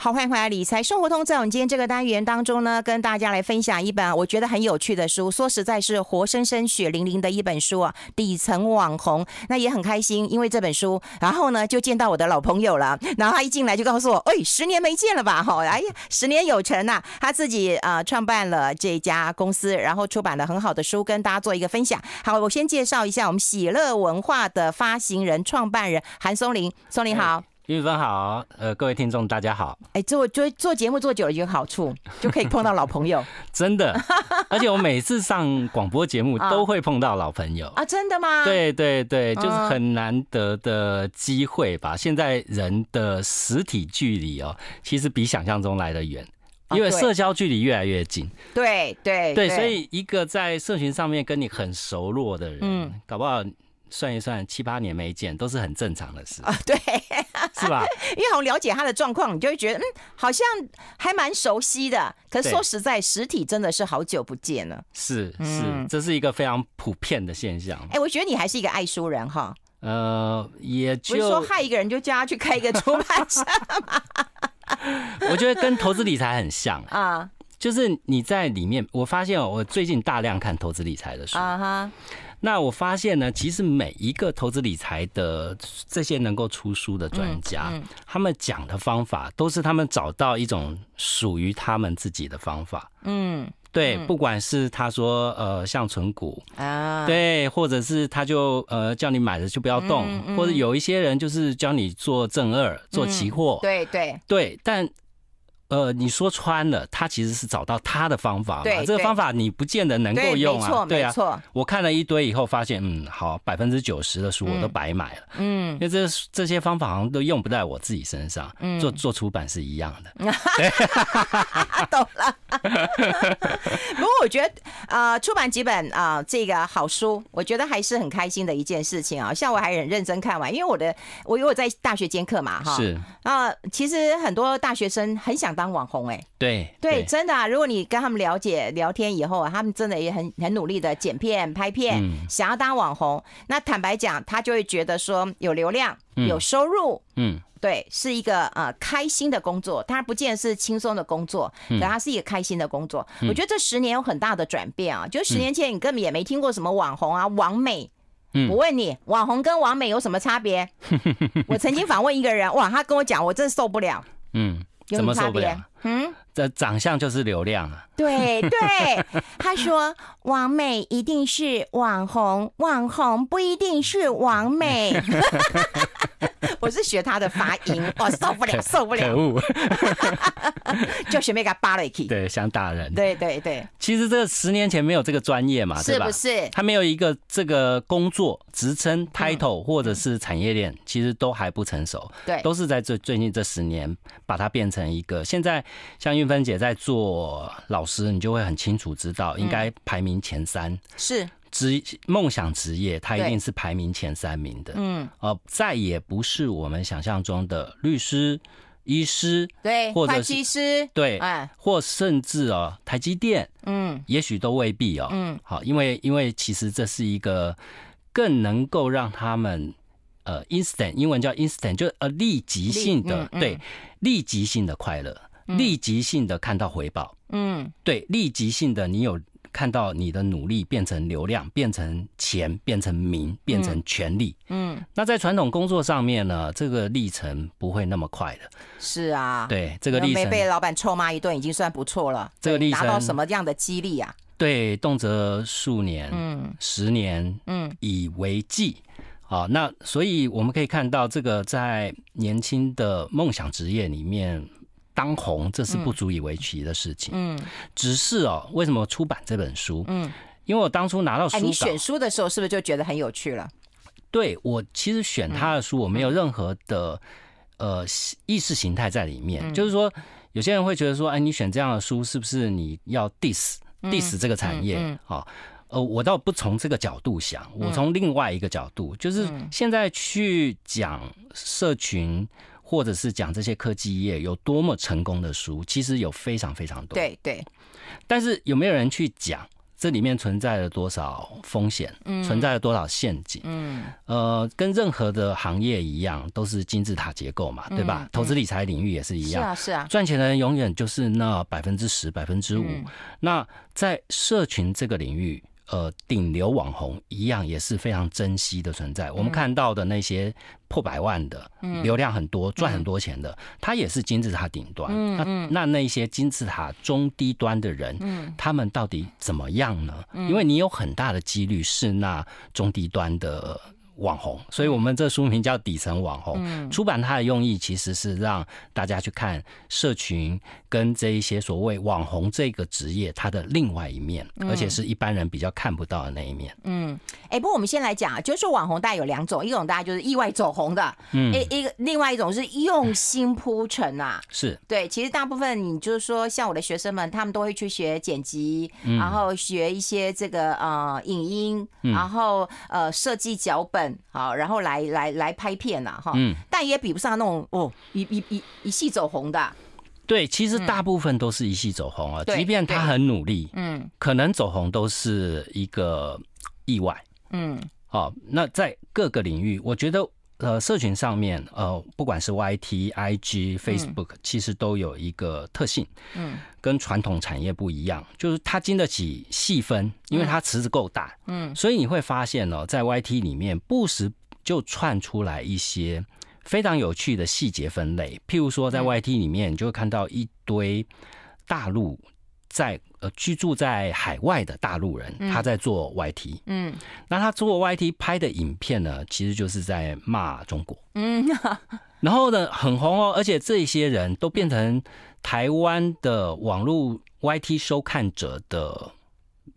好，欢迎回来理财生活通，在我们今天这个单元当中呢，跟大家来分享一本我觉得很有趣的书，说实在是活生生血淋淋的一本书啊。底层网红，那也很开心，因为这本书，然后呢就见到我的老朋友了。然后他一进来就告诉我，哎，十年没见了吧？哈，哎呀，十年有成啊！他自己呃创办了这家公司，然后出版了很好的书，跟大家做一个分享。好，我先介绍一下我们喜乐文化的发行人、创办人韩松林，松林好。玉芬好，呃，各位听众大家好。哎，做做做节目做久了有好处，就可以碰到老朋友。真的，而且我每次上广播节目都会碰到老朋友啊，真的吗？对对对，就是很难得的机会吧。现在人的实体距离哦，其实比想象中来的远，因为社交距离越来越近。对对对，所以一个在社群上面跟你很熟络的人，嗯，搞不好算一算七八年没见，都是很正常的事啊。对。是吧？因为好了解他的状况，你就会觉得嗯，好像还蛮熟悉的。可是说实在，实体真的是好久不见了。是是，这是一个非常普遍的现象。哎，我觉得你还是一个爱书人哈。呃，也就害一个人，就叫他去开一个出版社。我觉得跟投资理财很像啊，就是你在里面，我发现我最近大量看投资理财的书哈。那我发现呢，其实每一个投资理财的这些能够出书的专家，他们讲的方法都是他们找到一种属于他们自己的方法。嗯，对，不管是他说呃像存股啊，对，或者是他就呃叫你买的就不要动，或者有一些人就是教你做正二做期货，对对对，但。呃，你说穿了，他其实是找到他的方法。对，这个方法你不见得能够用啊。对啊，我看了一堆以后发现，嗯，好，百分之九十的书我都白买了。嗯，因为这这些方法好像都用不在我自己身上。嗯，做做出版是一样的。哈哈哈哈哈，懂了。不过我觉得，啊，出版几本啊，这个好书，我觉得还是很开心的一件事情啊。像我还很认真看完，因为我的我因为我在大学兼课嘛，哈。是。啊，其实很多大学生很想。当网红哎，对对，真的啊！如果你跟他们了解聊天以后啊，他们真的也很 很努力的剪片拍片，想要当网红。那坦白讲，他就会觉得说有流量，有收入，嗯，对，是一个呃开心的工作。当然不见得是轻松的工作，可他是一个开心的工作。我觉得这十年有很大的转变啊！就十年前你根本也没听过什么网红啊、网美。我问你，网红跟网美有什么差别？我曾经访问一个人，哇，他跟我讲，我真受不了。嗯。怎么受不了？嗯，这长相就是流量啊。对对，他说王美一定是网红，网红不一定是王美。我是学他的发音，我受不了，受不了，可恶。就学那个他扒了一 c 对，想打人，对对对。其实这十年前没有这个专业嘛，是不是？他没有一个这个工作职称 title 或者是产业链，其实都还不成熟。对，都是在最最近这十年把它变成一个现在。像运芬姐在做老师，你就会很清楚知道应该排名前三是职梦想职业，她一定是排名前三名的。嗯，呃，再也不是我们想象中的律师、医师，对，者计师，对，哎，或甚至哦，台积电，嗯，也许都未必哦。嗯，好，因为因为其实这是一个更能够让他们呃 instant，英文叫 instant，就呃立即性的，对，立即性的快乐。立即性的看到回报，嗯，对，立即性的你有看到你的努力变成流量，变成钱，变成名，变成权力，嗯，那在传统工作上面呢，这个历程不会那么快的，是啊，对，这个历程没被老板臭骂一顿已经算不错了，这个历程达到什么样的激励啊？对，动辄数年，嗯，十年，嗯，以为继，好，那所以我们可以看到这个在年轻的梦想职业里面。当红，这是不足以为奇的事情。嗯，只是哦，为什么出版这本书？嗯，因为我当初拿到书，哎，你选书的时候是不是就觉得很有趣了？对我其实选他的书，我没有任何的呃意识形态在里面。就是说，有些人会觉得说，哎，你选这样的书，是不是你要 dis dis 这个产业？啊，呃，我倒不从这个角度想，我从另外一个角度，就是现在去讲社群。或者是讲这些科技业有多么成功的书，其实有非常非常多。对对，但是有没有人去讲这里面存在了多少风险，存在了多少陷阱？嗯呃，跟任何的行业一样，都是金字塔结构嘛，对吧？投资理财领域也是一样，是啊是啊，赚钱的人永远就是那百分之十、百分之五。那在社群这个领域。呃，顶流网红一样也是非常珍惜的存在。我们看到的那些破百万的流量很多、赚很多钱的，他也是金字塔顶端。那那那些金字塔中低端的人，他们到底怎么样呢？因为你有很大的几率是那中低端的。网红，所以我们这书名叫《底层网红》。嗯，出版它的用意其实是让大家去看社群跟这一些所谓网红这个职业它的另外一面，而且是一般人比较看不到的那一面。嗯，哎，不过我们先来讲啊，就是说网红，大概有两种，一种大家就是意外走红的，嗯，一一个，另外一种是用心铺陈啊。是，对，其实大部分你就是说，像我的学生们，他们都会去学剪辑，然后学一些这个呃影音，然后呃设计脚本。好，然后来来来拍片呐，哈，但也比不上那种哦，一一一一戏走红的。对，其实大部分都是一戏走红啊，即便他很努力，嗯，可能走红都是一个意外，嗯，好，那在各个领域，我觉得。呃，社群上面，呃，不管是 Y T、I G、Facebook，其实都有一个特性，嗯，跟传统产业不一样，就是它经得起细分，因为它池子够大，嗯，所以你会发现哦，在 Y T 里面不时就串出来一些非常有趣的细节分类，譬如说在 Y T 里面你就会看到一堆大陆。在呃居住在海外的大陆人，他在做 YT，嗯，那他做 YT 拍的影片呢，其实就是在骂中国，嗯，然后呢很红哦，而且这些人都变成台湾的网络 YT 收看者的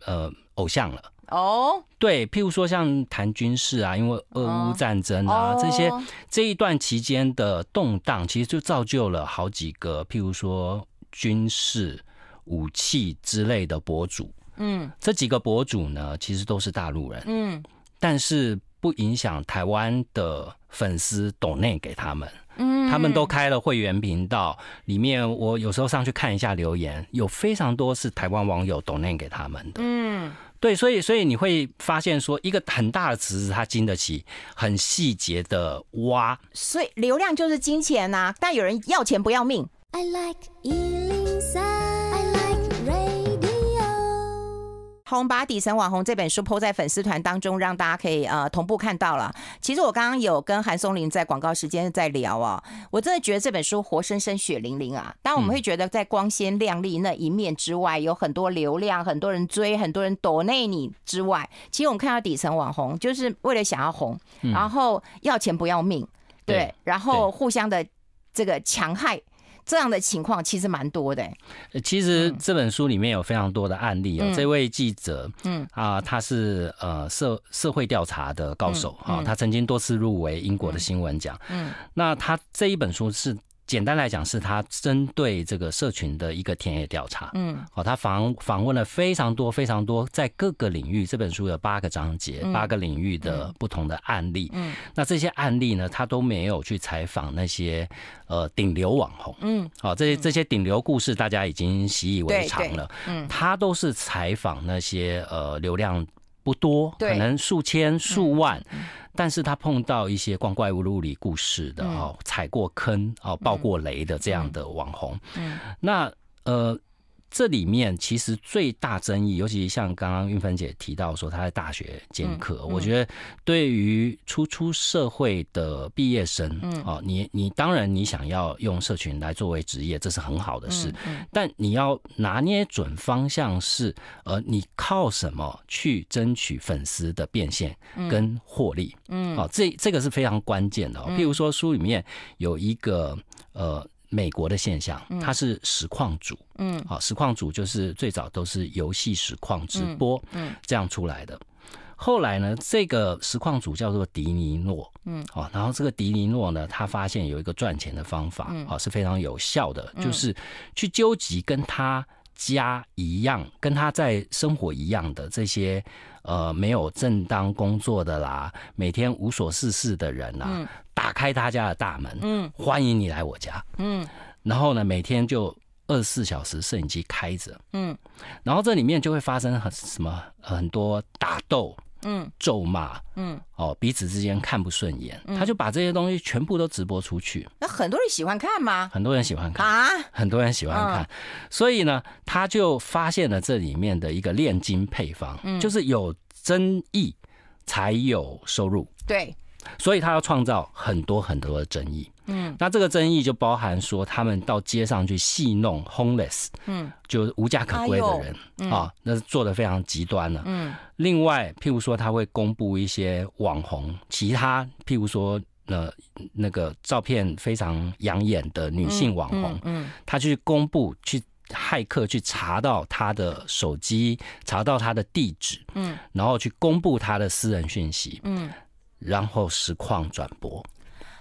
呃偶像了哦，对，譬如说像谈军事啊，因为俄乌战争啊这些这一段期间的动荡，其实就造就了好几个，譬如说军事。武器之类的博主，嗯，这几个博主呢，其实都是大陆人，嗯，但是不影响台湾的粉丝懂内给他们，嗯，他们都开了会员频道，里面我有时候上去看一下留言，有非常多是台湾网友懂内给他们的，嗯，对，所以所以你会发现说，一个很大的池子，它经得起很细节的挖，所以流量就是金钱呐，但有人要钱不要命。I like 红把底层网红这本书抛在粉丝团当中，让大家可以呃同步看到了。其实我刚刚有跟韩松林在广告时间在聊哦，我真的觉得这本书活生生血淋淋啊。当我们会觉得在光鲜亮丽那一面之外，有很多流量，很多人追，很多人躲内你之外，其实我们看到底层网红就是为了想要红，然后要钱不要命，对，然后互相的这个强害。这样的情况其实蛮多的。其实这本书里面有非常多的案例。有这位记者，嗯啊，他是呃社社会调查的高手啊，他曾经多次入围英国的新闻奖。嗯，那他这一本书是。简单来讲，是他针对这个社群的一个田野调查。嗯，好，他访访问了非常多非常多，在各个领域。这本书有八个章节，八个领域的不同的案例。嗯，那这些案例呢，他都没有去采访那些呃顶流网红。嗯，好，这些这些顶流故事大家已经习以为常了。嗯，他都是采访那些呃流量不多，可能数千数万。但是他碰到一些光怪物陆里故事的哦，踩过坑哦，爆过雷的这样的网红，嗯，那呃。这里面其实最大争议，尤其像刚刚运芬姐提到说她在大学兼课，我觉得对于初出社会的毕业生，嗯，哦，你你当然你想要用社群来作为职业，这是很好的事，但你要拿捏准方向是，呃，你靠什么去争取粉丝的变现跟获利？嗯，哦，这这个是非常关键的。譬如说书里面有一个呃。美国的现象，他是实况主，嗯，好，实况主就是最早都是游戏实况直播，嗯，这样出来的。后来呢，这个实况主叫做迪尼诺，嗯，哦，然后这个迪尼诺呢，他发现有一个赚钱的方法，啊，是非常有效的，就是去纠集跟他家一样、跟他在生活一样的这些呃没有正当工作的啦，每天无所事事的人啊。打开他家的大门，嗯，欢迎你来我家，嗯，然后呢，每天就二十四小时摄影机开着，嗯，然后这里面就会发生很什么很多打斗，嗯，咒骂，嗯，哦，彼此之间看不顺眼，他就把这些东西全部都直播出去。那很多人喜欢看吗？很多人喜欢看啊，很多人喜欢看，所以呢，他就发现了这里面的一个炼金配方，嗯，就是有争议才有收入，对。所以他要创造很多很多的争议，嗯，那这个争议就包含说他们到街上去戏弄 homeless，嗯，就无家可归的人啊，那是做的非常极端了。嗯。另外，譬如说他会公布一些网红，其他譬如说呃那个照片非常养眼的女性网红，嗯，他去公布去骇客去查到他的手机，查到他的地址，嗯，然后去公布他的私人讯息，嗯。然后实况转播，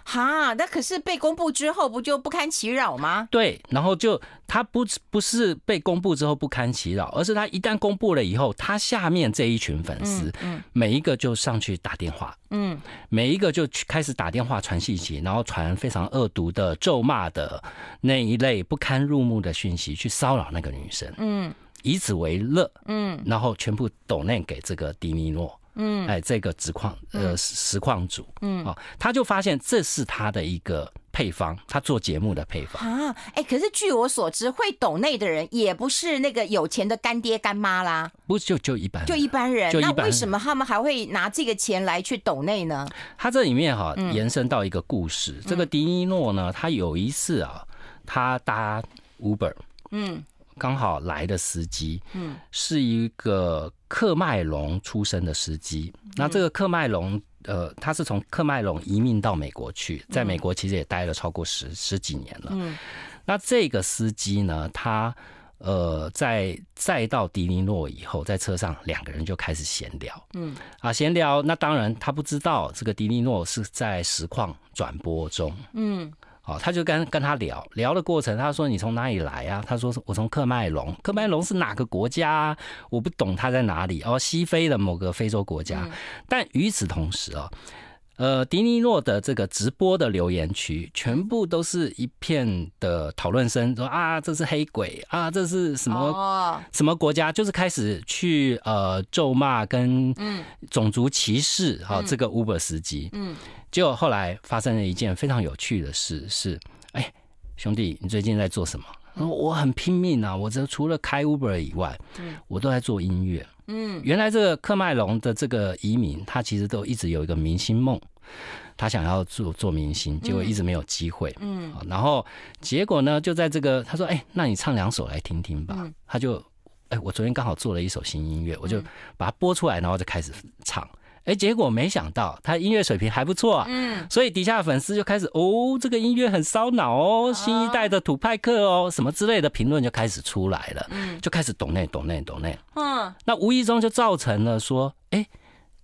哈，那可是被公布之后不就不堪其扰吗？对，然后就他不不是被公布之后不堪其扰，而是他一旦公布了以后，他下面这一群粉丝，嗯，每一个就上去打电话，嗯，每一个就开始打电话传信息，然后传非常恶毒的咒骂的那一类不堪入目的讯息去骚扰那个女生，嗯，以此为乐，嗯，然后全部抖链给这个迪尼诺。嗯，哎，这个实矿呃实况组，嗯，哦，他就发现这是他的一个配方，他做节目的配方啊，哎，可是据我所知，会抖内的人也不是那个有钱的干爹干妈啦，不就就一般，就一般人，那为什么他们还会拿这个钱来去抖内呢？他这里面哈延伸到一个故事，这个迪尼诺呢，他有一次啊，他搭 Uber，嗯，刚好来的司机，嗯，是一个。克麦隆出生的司机，那这个克麦隆，呃，他是从克麦隆移民到美国去，在美国其实也待了超过十十几年了。嗯，那这个司机呢，他呃，在再到迪尼诺以后，在车上两个人就开始闲聊。嗯，啊，闲聊，那当然他不知道这个迪尼诺是在实况转播中。嗯。哦，他就跟跟他聊聊的过程，他说你从哪里来啊？他说我从喀麦隆，喀麦隆是哪个国家？我不懂他在哪里哦，西非的某个非洲国家。但与此同时哦，呃，迪尼诺的这个直播的留言区全部都是一片的讨论声，说啊这是黑鬼啊这是什么什么国家？就是开始去呃咒骂跟种族歧视哈，这个 Uber 司机嗯。结果后来发生了一件非常有趣的事，是哎，兄弟，你最近在做什么？我我很拼命啊，我这除了开 Uber 以外，我都在做音乐，嗯。原来这个克麦隆的这个移民，他其实都一直有一个明星梦，他想要做做明星，结果一直没有机会，嗯。然后结果呢，就在这个他说哎，那你唱两首来听听吧，他就哎，我昨天刚好做了一首新音乐，我就把它播出来，然后就开始唱。哎，结果没想到他音乐水平还不错啊，嗯，所以底下粉丝就开始哦，这个音乐很烧脑哦，新一代的土派克哦，什么之类的评论就开始出来了，嗯，就开始懂内懂内懂内，嗯，那无意中就造成了说，哎，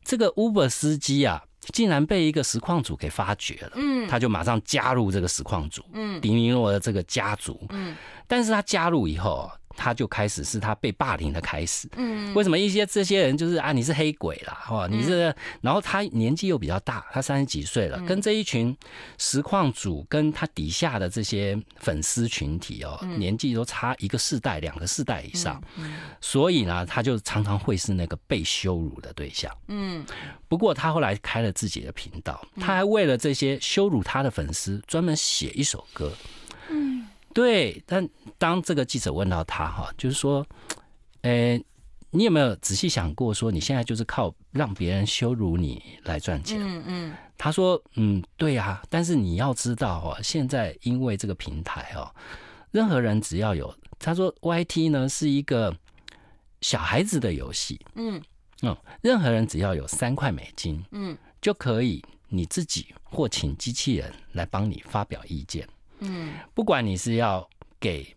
这个 Uber 司机啊，竟然被一个实况组给发掘了，嗯，他就马上加入这个实况组，嗯，迪尼诺的这个家族，嗯，但是他加入以后。他就开始是他被霸凌的开始。嗯，为什么一些这些人就是啊，你是黑鬼啦，哇，你是，然后他年纪又比较大，他三十几岁了，跟这一群实况组跟他底下的这些粉丝群体哦，年纪都差一个世代、两个世代以上，所以呢，他就常常会是那个被羞辱的对象。嗯，不过他后来开了自己的频道，他还为了这些羞辱他的粉丝，专门写一首歌。嗯。对，但当这个记者问到他哈，就是说，呃，你有没有仔细想过说，你现在就是靠让别人羞辱你来赚钱？嗯嗯，他说，嗯，对呀，但是你要知道哦，现在因为这个平台哦，任何人只要有，他说 Y T 呢是一个小孩子的游戏，嗯嗯，任何人只要有三块美金，嗯，就可以你自己或请机器人来帮你发表意见。嗯，不管你是要给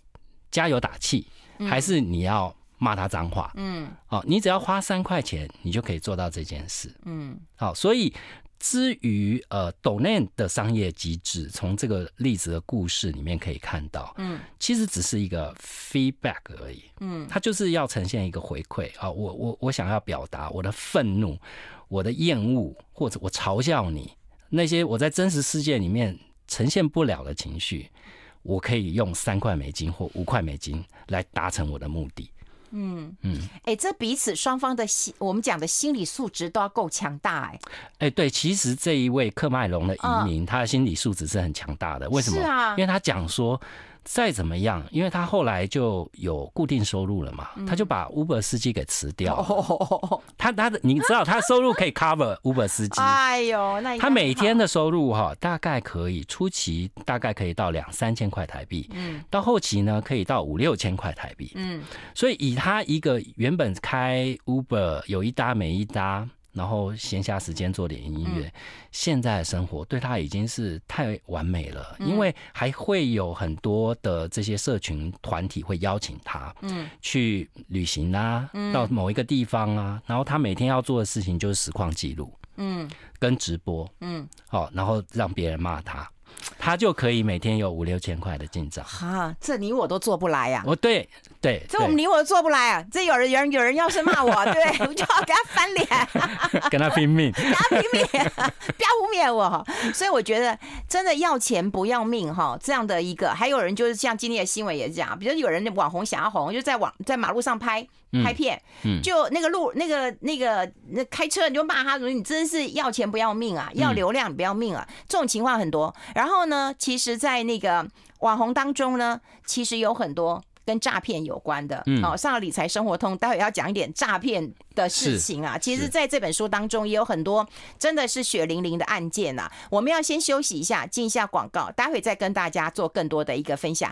加油打气，还是你要骂他脏话，嗯，哦，你只要花三块钱，你就可以做到这件事，嗯，好，所以至于呃，斗内”的商业机制，从这个例子的故事里面可以看到，嗯，其实只是一个 feedback 而已，嗯，它就是要呈现一个回馈啊，我我我想要表达我的愤怒、我的厌恶或者我嘲笑你那些我在真实世界里面。呈现不了的情绪，我可以用三块美金或五块美金来达成我的目的。嗯嗯，哎，这彼此双方的心，我们讲的心理素质都要够强大，哎哎，对，其实这一位克麦隆的移民，他的心理素质是很强大的。为什么？因为他讲说。再怎么样，因为他后来就有固定收入了嘛，他就把 Uber 司机给辞掉。哦，他他的，你知道他收入可以 cover Uber 司机。哎呦，那他每天的收入哈，大概可以初期大概可以到两三千块台币，嗯，到后期呢可以到五六千块台币，嗯。所以以他一个原本开 Uber 有一搭没一搭。然后闲暇时间做点音乐。现在的生活对他已经是太完美了，因为还会有很多的这些社群团体会邀请他，嗯，去旅行啊，到某一个地方啊。然后他每天要做的事情就是实况记录，嗯，跟直播，嗯，好，然后让别人骂他。他就可以每天有五六千块的进账哈，这你我都做不来呀！哦，对对，这我们你我都做不来啊！这有人有人有人要是骂我，对，我就要跟他翻脸，跟他拼命，跟他拼命，不要污蔑我哈！所以我觉得真的要钱不要命哈！这样的一个还有人就是像今天的新闻也是样，比如有人网红想要红，就在网在马路上拍拍片，嗯，就那个路那个那个那开车你就骂他，说你真是要钱不要命啊，要流量不要命啊！这种情况很多。然后呢？其实，在那个网红当中呢，其实有很多跟诈骗有关的。嗯，哦，上了理财生活通，待会要讲一点诈骗的事情啊。其实，在这本书当中也有很多真的是血淋淋的案件啊。我们要先休息一下，进一下广告，待会再跟大家做更多的一个分享。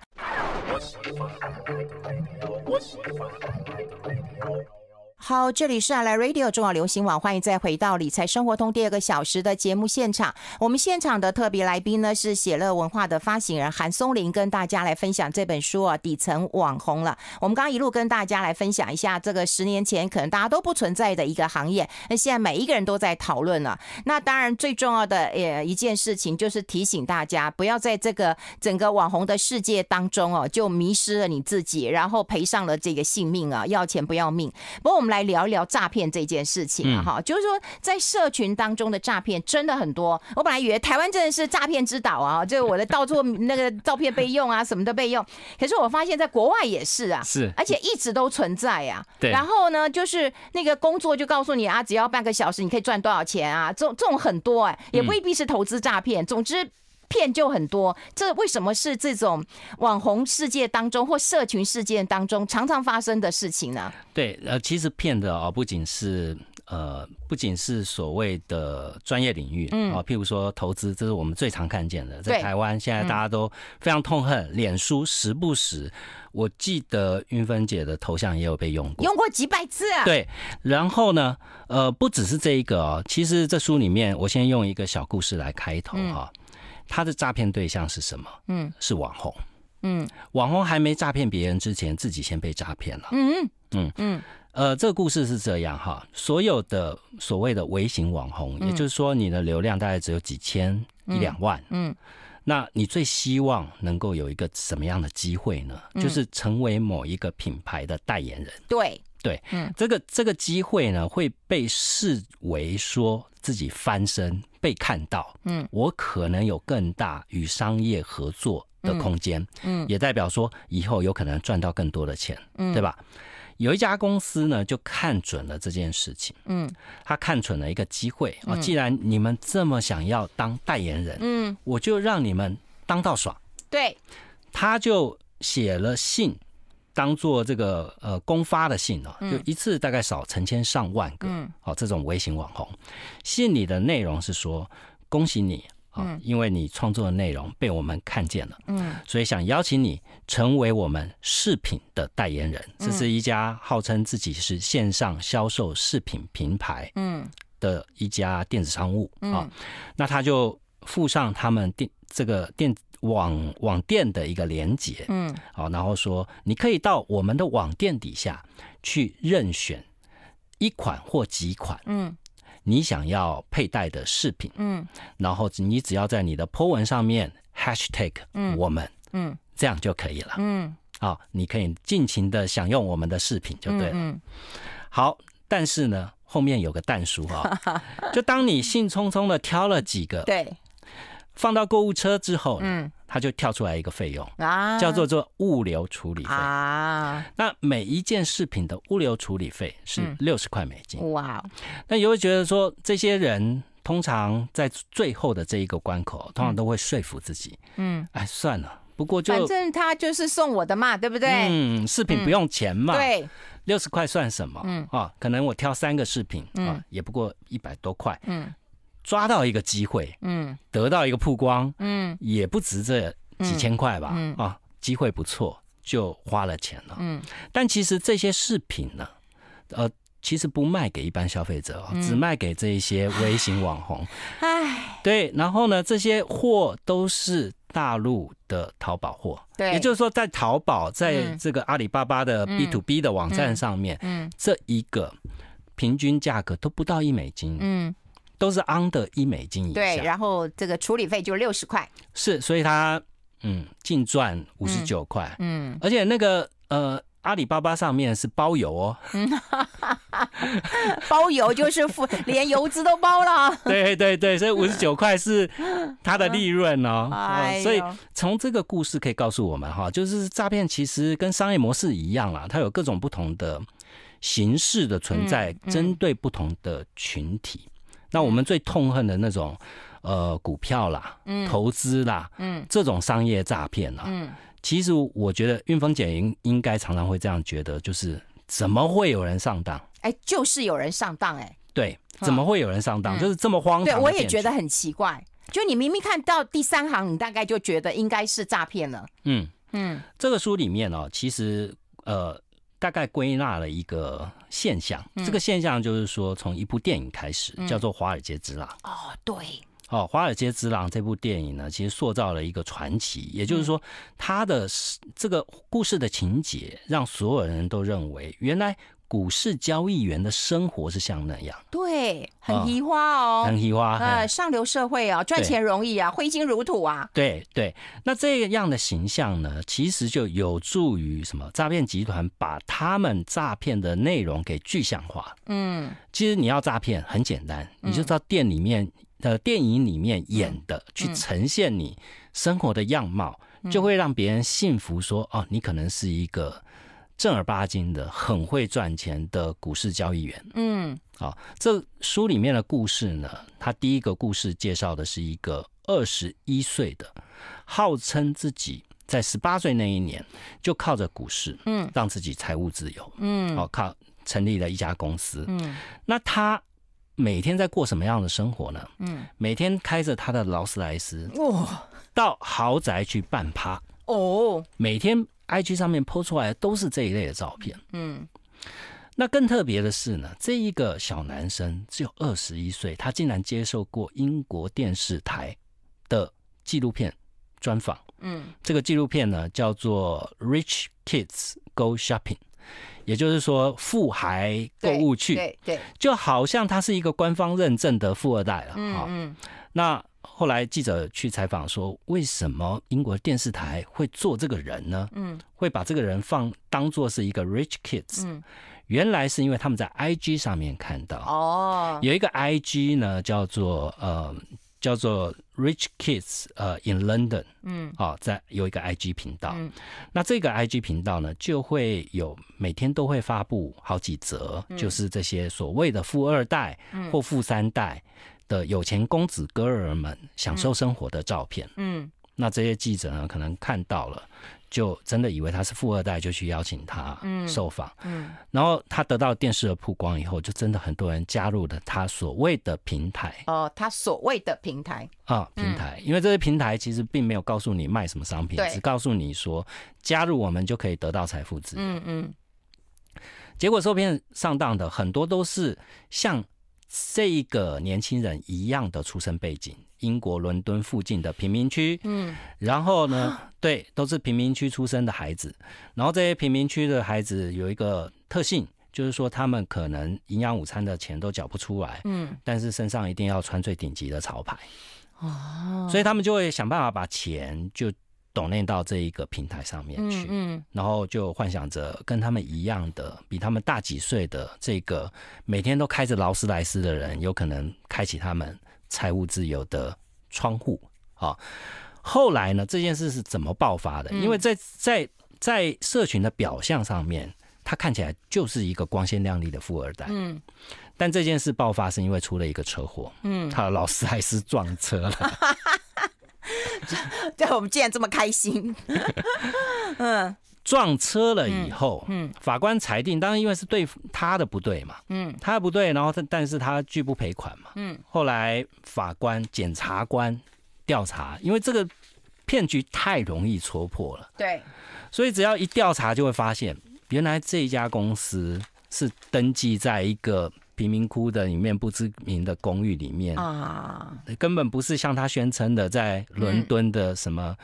好，这里是爱来 Radio 重要流行网，欢迎再回到理财生活通第二个小时的节目现场。我们现场的特别来宾呢是写乐文化的发行人韩松林，跟大家来分享这本书啊，《底层网红》了。我们刚刚一路跟大家来分享一下这个十年前可能大家都不存在的一个行业，那现在每一个人都在讨论了。那当然最重要的呃一件事情，就是提醒大家不要在这个整个网红的世界当中哦，就迷失了你自己，然后赔上了这个性命啊，要钱不要命。不过我们。来聊一聊诈骗这件事情啊，哈，就是说在社群当中的诈骗真的很多。我本来以为台湾真的是诈骗之岛啊，就我的到处那个照片备用啊，什么的备用。可是我发现在国外也是啊，是，而且一直都存在呀。对。然后呢，就是那个工作就告诉你啊，只要半个小时，你可以赚多少钱啊？这种这种很多哎，也不一定是投资诈骗，总之。骗就很多，这为什么是这种网红世界当中或社群事件当中常常发生的事情呢？对，呃，其实骗的哦，不仅是呃，不仅是所谓的专业领域，嗯，啊，譬如说投资，这是我们最常看见的，在台湾现在大家都非常痛恨脸书，时不时，我记得云芬姐的头像也有被用过，用过几百次啊。对，然后呢，呃，不只是这一个哦，其实这书里面，我先用一个小故事来开头哈。他的诈骗对象是什么？嗯，是网红。嗯，网红还没诈骗别人之前，自己先被诈骗了。嗯嗯嗯嗯。呃，这个故事是这样哈，所有的所谓的微型网红，也就是说，你的流量大概只有几千一两万。嗯，那你最希望能够有一个什么样的机会呢？就是成为某一个品牌的代言人。对。对，嗯，这个这个机会呢会被视为说自己翻身被看到，嗯，我可能有更大与商业合作的空间，嗯，也代表说以后有可能赚到更多的钱，嗯，对吧？有一家公司呢就看准了这件事情，嗯，他看准了一个机会啊，既然你们这么想要当代言人，嗯，我就让你们当到爽，对，他就写了信。当做这个呃公发的信哦，就一次大概扫成千上万个哦，这种微型网红信里的内容是说恭喜你啊，因为你创作的内容被我们看见了，嗯，所以想邀请你成为我们饰品的代言人。这是一家号称自己是线上销售饰品品牌嗯的一家电子商务啊，那他就附上他们电这个电子。网网店的一个连接，嗯，好，然后说你可以到我们的网店底下去任选一款或几款，嗯，你想要佩戴的饰品，嗯，然后你只要在你的 po 文上面 hashtag 我们，嗯，这样就可以了，嗯，好，你可以尽情的享用我们的饰品就对了，嗯，好，但是呢，后面有个蛋书啊，就当你兴冲冲的挑了几个，对。放到购物车之后，嗯，他就跳出来一个费用啊，叫做做物流处理费啊。那每一件饰品的物流处理费是六十块美金哇。那你会觉得说，这些人通常在最后的这一个关口，通常都会说服自己，嗯，哎，算了，不过就反正他就是送我的嘛，对不对？嗯，饰品不用钱嘛，对，六十块算什么？嗯啊，可能我挑三个饰品啊，也不过一百多块，嗯。抓到一个机会，嗯，得到一个曝光，嗯，也不值这几千块吧，嗯啊，机会不错，就花了钱了，嗯。但其实这些饰品呢，呃，其实不卖给一般消费者，只卖给这些微型网红，哎，对。然后呢，这些货都是大陆的淘宝货，对，也就是说在淘宝，在这个阿里巴巴的 B to B 的网站上面，嗯，这一个平均价格都不到一美金，嗯。都是 under 一美金以下，对，然后这个处理费就六十块，是，所以他嗯净赚五十九块，嗯，而且那个呃阿里巴巴上面是包邮哦，包邮就是付 连邮资都包了，对对对，所以五十九块是它的利润哦，所以从这个故事可以告诉我们哈，就是诈骗其实跟商业模式一样啦，它有各种不同的形式的存在，针对不同的群体。那我们最痛恨的那种，呃，股票啦，投资啦，嗯，这种商业诈骗啊，嗯，其实我觉得运风姐应应该常常会这样觉得，就是怎么会有人上当？哎，就是有人上当哎，对，怎么会有人上当？就是这么荒唐。对，我也觉得很奇怪。就你明明看到第三行，你大概就觉得应该是诈骗了。嗯嗯，这个书里面呢，其实呃。大概归纳了一个现象，这个现象就是说，从一部电影开始，叫做《华尔街之狼》。哦，对，哦，《华尔街之狼》这部电影呢，其实塑造了一个传奇，也就是说，它的这个故事的情节让所有人都认为，原来。股市交易员的生活是像那样，对，很怡花哦，很怡花，呃，上流社会哦，赚钱容易啊，挥金如土啊，对对。那这样的形象呢，其实就有助于什么？诈骗集团把他们诈骗的内容给具象化。嗯，其实你要诈骗很简单，你就照电里面的电影里面演的去呈现你生活的样貌，就会让别人信服说，哦，你可能是一个。正儿八经的，很会赚钱的股市交易员。嗯，好，这书里面的故事呢，他第一个故事介绍的是一个二十一岁的，号称自己在十八岁那一年就靠着股市，嗯，让自己财务自由，嗯，哦，靠成立了一家公司，嗯，那他每天在过什么样的生活呢？嗯，每天开着他的劳斯莱斯，哦，到豪宅去办趴，哦，每天。IG 上面 PO 出来的都是这一类的照片，嗯，那更特别的是呢，这一个小男生只有二十一岁，他竟然接受过英国电视台的纪录片专访，嗯，这个纪录片呢叫做《Rich Kids Go Shopping》，也就是说富孩购物去，对对，就好像他是一个官方认证的富二代了，嗯，那。后来记者去采访说，为什么英国电视台会做这个人呢？嗯，会把这个人放当做是一个 rich kids。嗯，原来是因为他们在 I G 上面看到哦，有一个 I G 呢叫做呃叫做 rich kids，呃 in London。嗯，啊，在有一个 I G 频道，那这个 I G 频道呢就会有每天都会发布好几则，就是这些所谓的富二代或富三代。的有钱公子哥儿们享受生活的照片，嗯，那这些记者呢，可能看到了，就真的以为他是富二代，就去邀请他受访，嗯，然后他得到电视的曝光以后，就真的很多人加入了他所谓的平台，哦，他所谓的平台啊，平台，因为这些平台其实并没有告诉你卖什么商品，只告诉你说加入我们就可以得到财富值，嗯嗯，结果受骗上当的很多都是像。这一个年轻人一样的出生背景，英国伦敦附近的贫民区，嗯，然后呢，对，都是贫民区出生的孩子，然后这些贫民区的孩子有一个特性，就是说他们可能营养午餐的钱都缴不出来，嗯，但是身上一定要穿最顶级的潮牌，哦，所以他们就会想办法把钱就。总累到这一个平台上面去，然后就幻想着跟他们一样的、比他们大几岁的这个，每天都开着劳斯莱斯的人，有可能开启他们财务自由的窗户啊。后来呢，这件事是怎么爆发的？因为在在在社群的表象上面，他看起来就是一个光鲜亮丽的富二代。嗯，但这件事爆发是因为出了一个车祸。嗯，他的劳斯莱斯撞车了。对，我们竟然这么开心。嗯，撞车了以后，嗯，法官裁定，当然因为是对他的不对嘛，嗯，他的不对，然后他但是他拒不赔款嘛，嗯，后来法官、检察官调查，因为这个骗局太容易戳破了，对，所以只要一调查就会发现，原来这一家公司是登记在一个。贫民窟的里面，不知名的公寓里面啊，根本不是像他宣称的，在伦敦的什么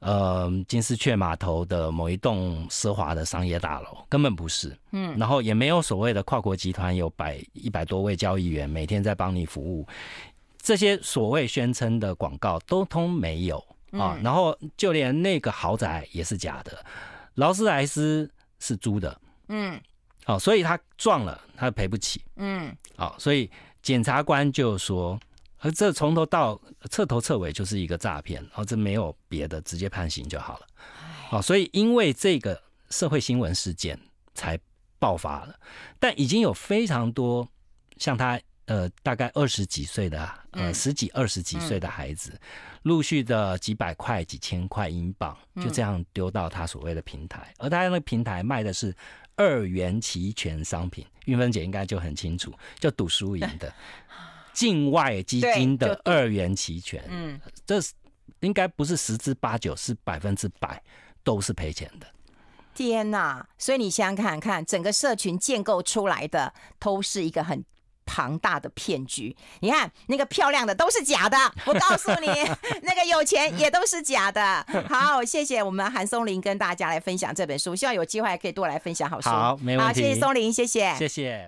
呃金丝雀码头的某一栋奢华的商业大楼，根本不是。嗯，然后也没有所谓的跨国集团有百一百多位交易员每天在帮你服务，这些所谓宣称的广告都通没有啊。然后就连那个豪宅也是假的，劳斯莱斯是租的。嗯。哦，所以他撞了，他赔不起。嗯，好，所以检察官就说，这从头到彻头彻尾就是一个诈骗，然后这没有别的，直接判刑就好了。好，所以因为这个社会新闻事件才爆发了，但已经有非常多像他。呃，大概二十几岁的，呃，十几、二十几岁的孩子，陆续的几百块、几千块英镑就这样丢到他所谓的平台，而他那个平台卖的是二元期权商品，运芬姐应该就很清楚，就赌输赢的 境外基金的二元期权，嗯，这应该不是十之八九，是百分之百都是赔钱的。天呐！所以你想想看，看整个社群建构出来的都是一个很。庞大的骗局，你看那个漂亮的都是假的，我告诉你，那个有钱也都是假的。好，谢谢我们韩松林跟大家来分享这本书，希望有机会可以多来分享好书。好，没问题。谢谢松林，谢谢，谢谢。